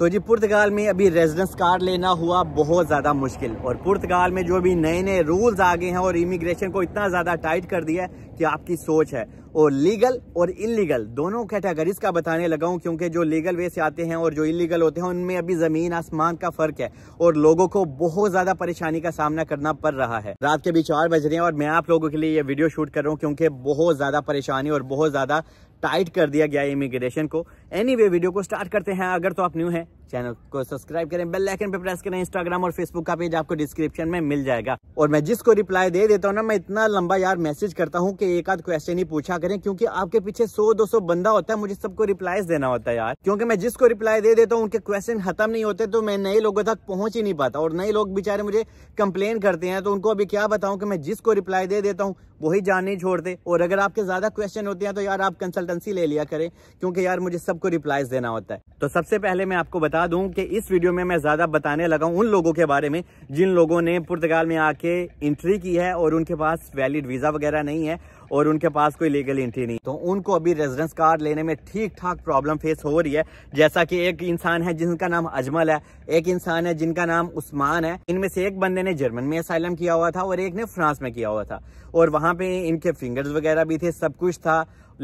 तो जी पुर्तगाल में अभी रेजिडेंस कार्ड लेना हुआ बहुत ज़्यादा मुश्किल और पुर्तगाल में जो भी नए नए रूल्स आ गए हैं और इमिग्रेशन को इतना ज़्यादा टाइट कर दिया है कि आपकी सोच है और लीगल और इलीगल दोनों कैटेगरीज का बताने लगा हूँ क्योंकि जो लीगल वे से आते हैं और जो इलीगल होते हैं उनमें अभी ज़मीन आसमान का फ़र्क है और लोगों को बहुत ज़्यादा परेशानी का सामना करना पड़ रहा है रात के भी चार बज रहे हैं और मैं आप लोगों के लिए ये वीडियो शूट कर रहा हूँ क्योंकि बहुत ज़्यादा परेशानी और बहुत ज़्यादा टाइट कर दिया गया है इमिग्रेशन को एनी anyway, वीडियो को स्टार्ट करते हैं अगर तो आप न्यू हैं चैनल को सब्सक्राइब करें बेल आइकन पे प्रेस करें इंस्टाग्राम और फेसबुक का पेज आपको डिस्क्रिप्शन में मिल जाएगा और मैं जिसको रिप्लाई दे देता हूँ ना मैं इतना लंबा यार मैसेज करता हूँ कि एक आध क्वेश्चन ही पूछा करें क्योंकि आपके पीछे 100 दो सौ बंदा होता है मुझे सबको रिप्लाई देना होता है यार क्योंकि मैं जिसको रिप्लाई दे देता हूँ उनके क्वेश्चन खत्म नहीं होते तो मैं नए लोगों तक पहुंच ही नहीं पाता और नए लोग बेचारे मुझे कंप्लेन करते हैं तो उनको अभी क्या बताऊँ की मैं जिसको रिप्लाई दे देता हूँ वही जान नहीं छोड़ते और अगर आपके ज्यादा क्वेश्चन होते हैं तो यार आप कंसल्टेंसी ले लिया करें क्योंकि यार मुझे सबको रिप्लाई देना होता है तो सबसे पहले मैं आपको बता बता दूं कि इस वीडियो में मैं ज़्यादा बताने लगा हूं उन लोगों के बारे में जिन लोगों ने पुर्तगाल में आके एंट्री की है और उनके पास वैलिड वीज़ा वगैरह नहीं है और उनके पास कोई लीगल एंट्री नहीं तो उनको अभी रेजिडेंस कार्ड लेने में ठीक ठाक प्रॉब्लम फेस हो रही है जैसा कि एक इंसान है जिनका नाम अजमल है एक इंसान है जिनका नाम उस्मान है इनमें से एक बंदे ने जर्मन में असाइलम किया हुआ था और एक ने फ्रांस में किया हुआ था और वहां पे इनके फिंगर्स वगैरह भी थे सब कुछ था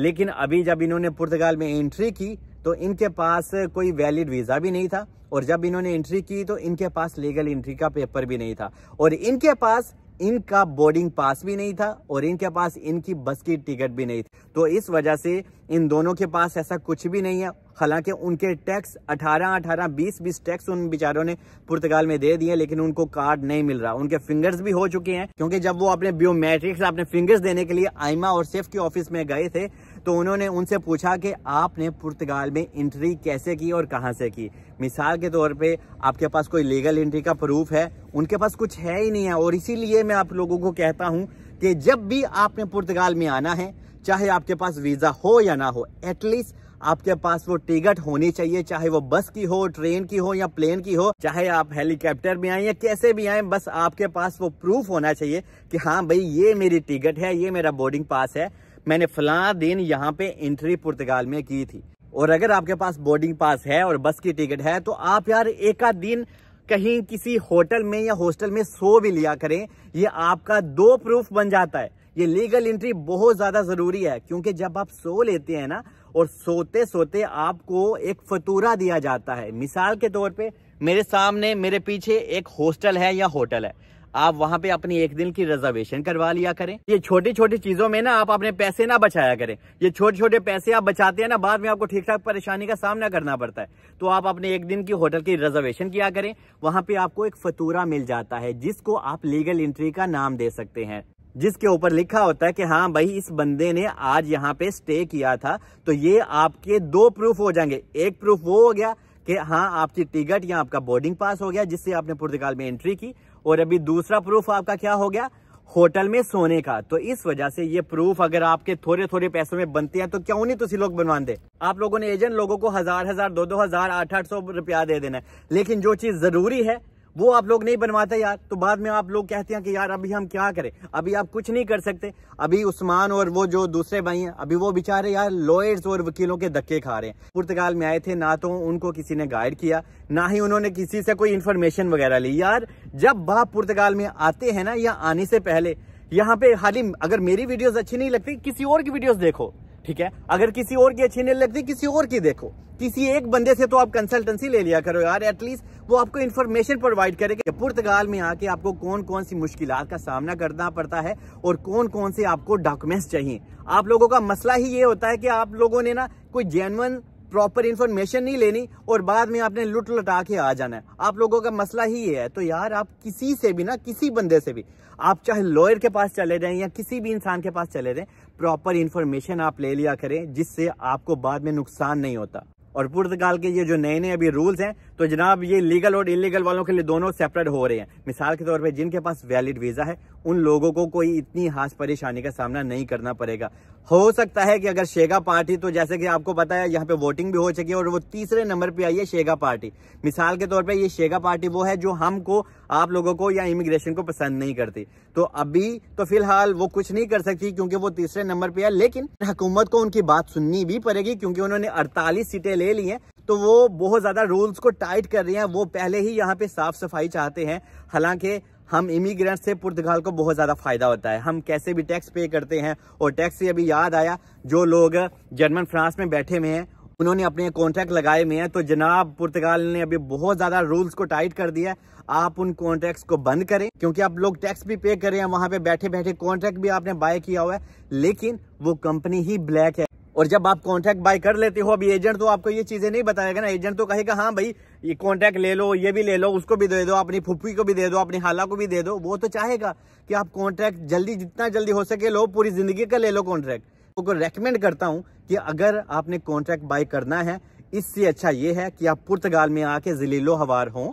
लेकिन अभी जब इन्होंने पुर्तगाल में एंट्री की तो इनके पास कोई वैलिड वीज़ा भी नहीं था और जब इन्होंने एंट्री की तो इनके पास लीगल एंट्री का पेपर भी नहीं था और इनके पास इनका बोर्डिंग पास भी नहीं था और इनके पास इनकी बस की टिकट भी नहीं थी तो इस वजह से इन दोनों के पास ऐसा कुछ भी नहीं है हालांकि उनके टैक्स 18, 18, 20, 20 टैक्स उन बेचारों ने पुर्तगाल में दे दिए लेकिन उनको कार्ड नहीं मिल रहा उनके फिंगर्स भी हो चुके हैं क्योंकि जब वो अपने बायोमेट्रिक्स अपने फिंगर्स देने के लिए आईमा और सेफ के ऑफिस में गए थे तो उन्होंने उनसे पूछा कि आपने पुर्तगाल में इंट्री कैसे की और कहां से की मिसाल के तौर पे आपके पास कोई लीगल इंट्री का प्रूफ है उनके पास कुछ है ही नहीं है और इसीलिए मैं आप लोगों को कहता हूँ कि जब भी आपने पुर्तगाल में आना है चाहे आपके पास वीज़ा हो या ना हो एटलीस्ट आपके पास वो टिकट होनी चाहिए चाहे वो बस की हो ट्रेन की हो या प्लेन की हो चाहे आप हेलीकॉप्टर में आए या कैसे भी आए बस आपके पास वो प्रूफ होना चाहिए कि हाँ भाई ये मेरी टिकट है ये मेरा बोर्डिंग पास है मैंने फला दिन यहाँ पे एंट्री पुर्तगाल में की थी और अगर आपके पास बोर्डिंग पास है और बस की टिकट है तो आप यार एक आध दिन कहीं किसी होटल में या हॉस्टल में सो भी लिया करें ये आपका दो प्रूफ बन जाता है ये लीगल एंट्री बहुत ज़्यादा ज़रूरी है क्योंकि जब आप सो लेते हैं ना और सोते सोते आपको एक फतूरा दिया जाता है मिसाल के तौर पे मेरे सामने मेरे पीछे एक हॉस्टल है या होटल है आप वहाँ पे अपनी एक दिन की रिजर्वेशन करवा लिया करें ये छोटी छोटी चीजों में ना आप अपने पैसे ना बचाया करें ये छोटे छोटे पैसे आप बचाते हैं ना बाद में आपको ठीक ठाक परेशानी का सामना करना पड़ता है तो आप अपने एक दिन की होटल की रिजर्वेशन किया करें वहाँ पे आपको एक फतूरा मिल जाता है जिसको आप लीगल एंट्री का नाम दे सकते हैं जिसके ऊपर लिखा होता है कि हाँ भाई इस बंदे ने आज यहाँ पे स्टे किया था तो ये आपके दो प्रूफ हो जाएंगे एक प्रूफ वो हो गया कि हाँ आपकी टिकट या आपका बोर्डिंग पास हो गया जिससे आपने पुर्तगाल में एंट्री की और अभी दूसरा प्रूफ आपका क्या हो गया होटल में सोने का तो इस वजह से ये प्रूफ अगर आपके थोड़े थोड़े पैसों में बनते हैं तो क्यों नहीं तुम लोग बनवा दे आप लोगों ने एजेंट लोगों को हजार हजार दो दो हजार आठ आठ सौ रुपया दे देना है लेकिन जो चीज जरूरी है वो आप लोग नहीं बनवाते यार तो बाद में आप लोग कहते हैं कि यार अभी हम क्या करें अभी आप कुछ नहीं कर सकते अभी उस्मान और वो जो दूसरे भाई हैं अभी वो बेचारे यार लॉयर्स और वकीलों के धक्के खा रहे हैं पुर्तगाल में आए थे ना तो उनको किसी ने गाइड किया ना ही उन्होंने किसी से कोई इन्फॉर्मेशन वगैरह ली यार जब बाप पुर्तगाल में आते हैं ना या आने से पहले यहाँ पे हाली अगर मेरी वीडियोज अच्छी नहीं लगती किसी और की वीडियोज देखो ठीक है अगर किसी और की अच्छी नहीं लगती किसी और की देखो किसी एक बंदे से तो आप कंसल्टेंसी ले लिया करो यार एटलीस्ट वो आपको इन्फॉर्मेशन प्रोवाइड करेगा पुर्तगाल में आके आपको कौन कौन सी मुश्किल का सामना करना पड़ता है और कौन कौन से आपको डॉक्यूमेंट्स चाहिए आप लोगों का मसला ही ये होता है कि आप लोगों ने ना कोई जेनवन प्रॉपर इन्फॉर्मेशन नहीं लेनी और बाद में आपने लुट लुटा के आ जाना है आप लोगों का मसला ही ये है तो यार आप किसी से भी ना किसी बंदे से भी आप चाहे लॉयर के पास चले जाएं या किसी भी इंसान के पास चले जाएं प्रॉपर इन्फॉर्मेशन आप ले लिया करें जिससे आपको बाद में नुकसान नहीं होता और पुर्तगाल के ये जो नए नए अभी रूल्स हैं तो जनाब ये लीगल और इलीगल वालों के लिए दोनों सेपरेट हो रहे हैं मिसाल के तौर पे जिनके पास वैलिड वीज़ा है उन लोगों को कोई इतनी हास परेशानी का सामना नहीं करना पड़ेगा हो सकता है कि अगर शेगा पार्टी तो जैसे कि आपको पता है यहाँ पे वोटिंग भी हो चुकी है और वो तीसरे नंबर पे आई है शेगा पार्टी मिसाल के तौर पे ये शेगा पार्टी वो है जो हमको आप लोगों को या इमिग्रेशन को पसंद नहीं करती तो अभी तो फिलहाल वो कुछ नहीं कर सकती क्योंकि वो तीसरे नंबर पे है लेकिन हुकूमत को उनकी बात सुननी भी पड़ेगी क्योंकि उन्होंने अड़तालीस सीटें ले ली हैं तो वो बहुत ज़्यादा रूल्स को टाइट कर रही हैं वो पहले ही यहाँ पे साफ़ सफाई चाहते हैं हालांकि हम इमिग्रेंट से पुर्तगाल को बहुत ज़्यादा फ़ायदा होता है हम कैसे भी टैक्स पे करते हैं और टैक्स से अभी याद आया जो लोग जर्मन फ्रांस में बैठे हुए हैं उन्होंने अपने कॉन्ट्रैक्ट लगाए हुए हैं तो जनाब पुर्तगाल ने अभी बहुत ज़्यादा रूल्स को टाइट कर दिया है आप उन कॉन्ट्रैक्ट्स को बंद करें क्योंकि आप लोग टैक्स भी पे कर रहे हैं वहाँ पे बैठे बैठे कॉन्ट्रैक्ट भी आपने बाय किया हुआ है लेकिन वो कंपनी ही ब्लैक है और जब आप कॉन्ट्रैक्ट बाय कर लेते हो अभी एजेंट तो आपको ये चीज़ें नहीं बताएगा ना एजेंट तो कहेगा हाँ भाई ये कॉन्ट्रैक्ट ले लो ये भी ले लो उसको भी दे दो अपनी फुफी को भी दे दो अपनी हाला को भी दे दो वो तो चाहेगा कि आप कॉन्ट्रैक्ट जल्दी जितना जल्दी हो सके लो पूरी ज़िंदगी का ले लो कॉन्ट्रैक्ट आपको तो रेकमेंड करता हूँ कि अगर आपने कॉन्ट्रैक्ट बाय करना है इससे अच्छा ये है कि आप पुर्तगाल में आके जिलीलो हवार हों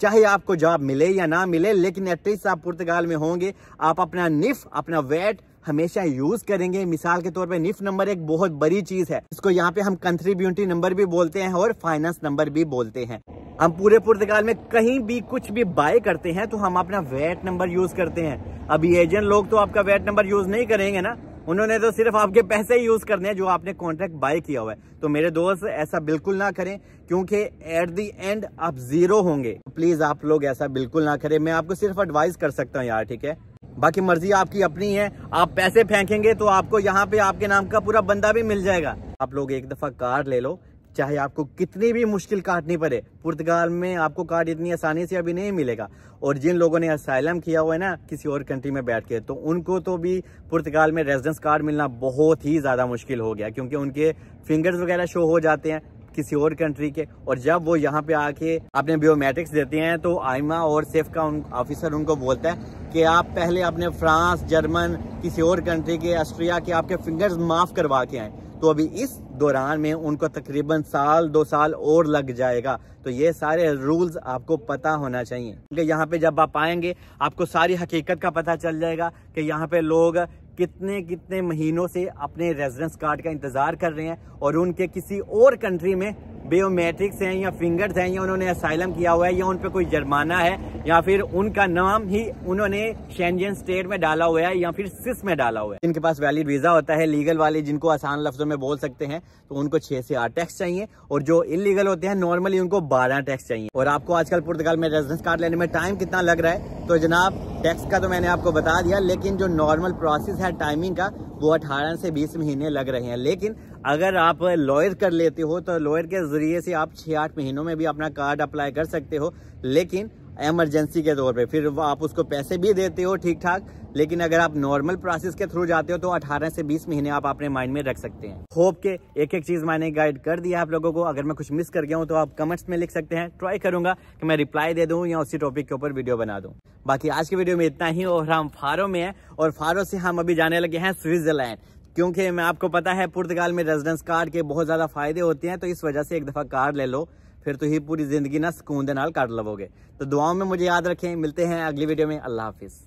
चाहे आपको जॉब मिले या ना मिले लेकिन एटलीस्ट आप पुर्तगाल में होंगे आप अपना निफ अपना वेट हमेशा यूज करेंगे मिसाल के तौर पर निफ नंबर एक बहुत बड़ी चीज है इसको यहाँ पे हम कंट्रीब्यूटी नंबर भी बोलते हैं और फाइनेंस नंबर भी बोलते हैं हम पूरे पुर्तगाल में कहीं भी कुछ भी बाय करते हैं तो हम अपना वेट नंबर यूज करते हैं अभी एजेंट लोग तो आपका वेट नंबर यूज नहीं करेंगे ना उन्होंने तो सिर्फ आपके पैसे ही यूज करने हैं जो आपने कॉन्ट्रैक्ट बाय किया हुआ है तो मेरे दोस्त ऐसा बिल्कुल ना करें क्योंकि एट दी एंड आप जीरो होंगे प्लीज आप लोग ऐसा बिल्कुल ना करें मैं आपको सिर्फ एडवाइस कर सकता हूँ यार ठीक है बाकी मर्जी आपकी अपनी है आप पैसे फेंकेंगे तो आपको यहाँ पे आपके नाम का पूरा बंदा भी मिल जाएगा आप लोग एक दफ़ा कार ले लो चाहे आपको कितनी भी मुश्किल काटनी पड़े पुर्तगाल में आपको कार्ड इतनी आसानी से अभी नहीं मिलेगा और जिन लोगों ने असाइलम किया हुआ है ना किसी और कंट्री में बैठ के तो उनको तो भी पुर्तगाल में रेजिडेंस कार्ड मिलना बहुत ही ज़्यादा मुश्किल हो गया क्योंकि उनके फिंगर्स वगैरह शो हो जाते हैं किसी और कंट्री के और जब वो यहाँ पे आके अपने बायोमेट्रिक्स देते हैं तो आईमा और सेफ का उन ऑफिसर उनको बोलता है कि आप पहले अपने फ्रांस जर्मन किसी और कंट्री के ऑस्ट्रिया के आपके फिंगर्स माफ़ करवा के आए तो अभी इस दौरान में उनको तकरीबन साल दो साल और लग जाएगा तो ये सारे रूल्स आपको पता होना चाहिए क्योंकि यहाँ पे जब आप आएंगे आपको सारी हकीकत का पता चल जाएगा कि यहाँ पे लोग कितने कितने महीनों से अपने रेजिडेंस कार्ड का इंतज़ार कर रहे हैं और उनके किसी और कंट्री में बायोमेट्रिक्स हैं या फिंगर्स हैं या उन्होंने असाइलम किया हुआ है या उन पर कोई जुर्माना है या फिर उनका नाम ही उन्होंने शेंजन स्टेट में डाला हुआ है या फिर सिस में डाला हुआ है इनके पास वैलिड वीज़ा होता है लीगल वाले जिनको आसान लफ्ज़ों में बोल सकते हैं तो उनको छह से आठ टैक्स चाहिए और जो इलीगल होते हैं नॉर्मली उनको बारह टैक्स चाहिए और आपको आजकल पुर्तगाल में रेजिडेंस कार्ड लेने में टाइम कितना लग रहा है तो जनाब टैक्स का तो मैंने आपको बता दिया लेकिन जो नॉर्मल प्रोसेस है टाइमिंग का वो 18 से 20 महीने लग रहे हैं लेकिन अगर आप लॉयर कर लेते हो तो लॉयर के ज़रिए से आप छः आठ महीनों में भी अपना कार्ड अप्लाई कर सकते हो लेकिन एमरजेंसी के तौर पे फिर आप उसको पैसे भी देते हो ठीक ठाक लेकिन अगर आप नॉर्मल प्रोसेस के थ्रू जाते हो तो 18 से 20 महीने आप अपने माइंड में रख सकते हैं होप के एक एक चीज़ मैंने गाइड कर दिया आप लोगों को अगर मैं कुछ मिस कर गया हूँ तो आप कमेंट्स में लिख सकते हैं ट्राई करूंगा कि मैं रिप्लाई दे दूँ या उसी टॉपिक के ऊपर वीडियो बना दूँ बाकी आज के वीडियो में इतना ही और हम फारो में है और फारो से हम अभी जाने लगे हैं स्विट्जरलैंड क्योंकि मैं आपको पता है पुर्तगाल में रेजिडेंस कार्ड के बहुत ज़्यादा फायदे होते हैं तो इस वजह से एक दफ़ा कार्ड ले लो फिर तुम तो ही पूरी जिंदगी ना सुकून के नाल कट लवोगे तो दुआओं में मुझे याद रखें मिलते हैं अगली वीडियो में अल्लाह हाफिज़